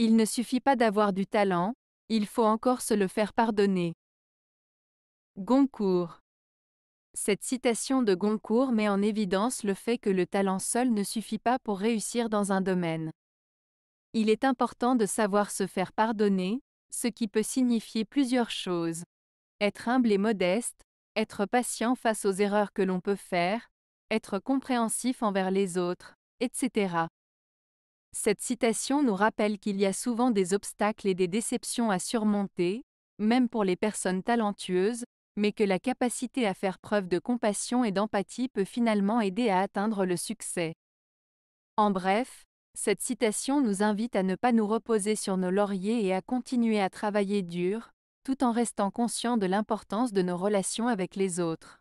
Il ne suffit pas d'avoir du talent, il faut encore se le faire pardonner. Goncourt. Cette citation de Goncourt met en évidence le fait que le talent seul ne suffit pas pour réussir dans un domaine. Il est important de savoir se faire pardonner, ce qui peut signifier plusieurs choses. Être humble et modeste, être patient face aux erreurs que l'on peut faire, être compréhensif envers les autres, etc. Cette citation nous rappelle qu'il y a souvent des obstacles et des déceptions à surmonter, même pour les personnes talentueuses, mais que la capacité à faire preuve de compassion et d'empathie peut finalement aider à atteindre le succès. En bref, cette citation nous invite à ne pas nous reposer sur nos lauriers et à continuer à travailler dur, tout en restant conscient de l'importance de nos relations avec les autres.